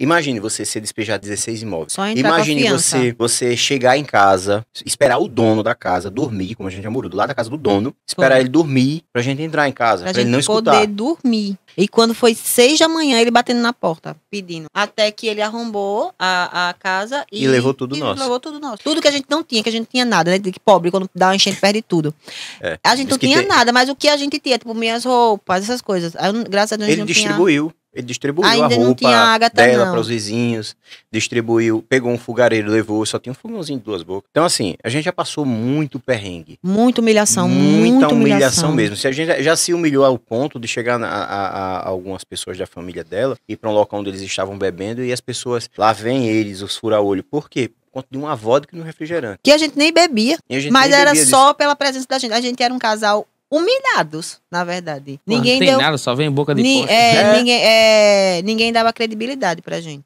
Imagine você ser despejado de 16 imóveis. Só Imagine você, você chegar em casa, esperar o dono da casa dormir, como a gente já morou, do lado da casa do dono, esperar ele dormir pra gente entrar em casa, pra, pra ele não escutar. poder dormir. E quando foi seis da manhã, ele batendo na porta, pedindo. Até que ele arrombou a, a casa e, e levou tudo e nosso. Levou tudo nosso. Tudo que a gente não tinha, que a gente não tinha nada, né? Que pobre, quando dá uma enchente, perde tudo. É, a gente não tinha tem... nada, mas o que a gente tinha, tipo, minhas roupas, essas coisas. Eu, graças a Deus, Ele distribuiu. Tinha... Ele distribuiu Ainda a roupa Agatha, dela para os vizinhos, distribuiu, pegou um fogareiro, levou, só tinha um fogãozinho de duas bocas. Então, assim, a gente já passou muito perrengue. Muita humilhação, muita humilhação, humilhação mesmo. Se a gente já se humilhou ao ponto de chegar a, a, a algumas pessoas da família dela e para um local onde eles estavam bebendo e as pessoas, lá vem eles, os fura-olho. Por quê? conta de uma vodka no refrigerante. Que a gente nem bebia. Gente mas nem era bebia só disso. pela presença da gente. A gente era um casal humilhados, na verdade. ninguém não tem deu, nada, só vem boca de ni, é, é. Ninguém, é, ninguém dava credibilidade pra gente.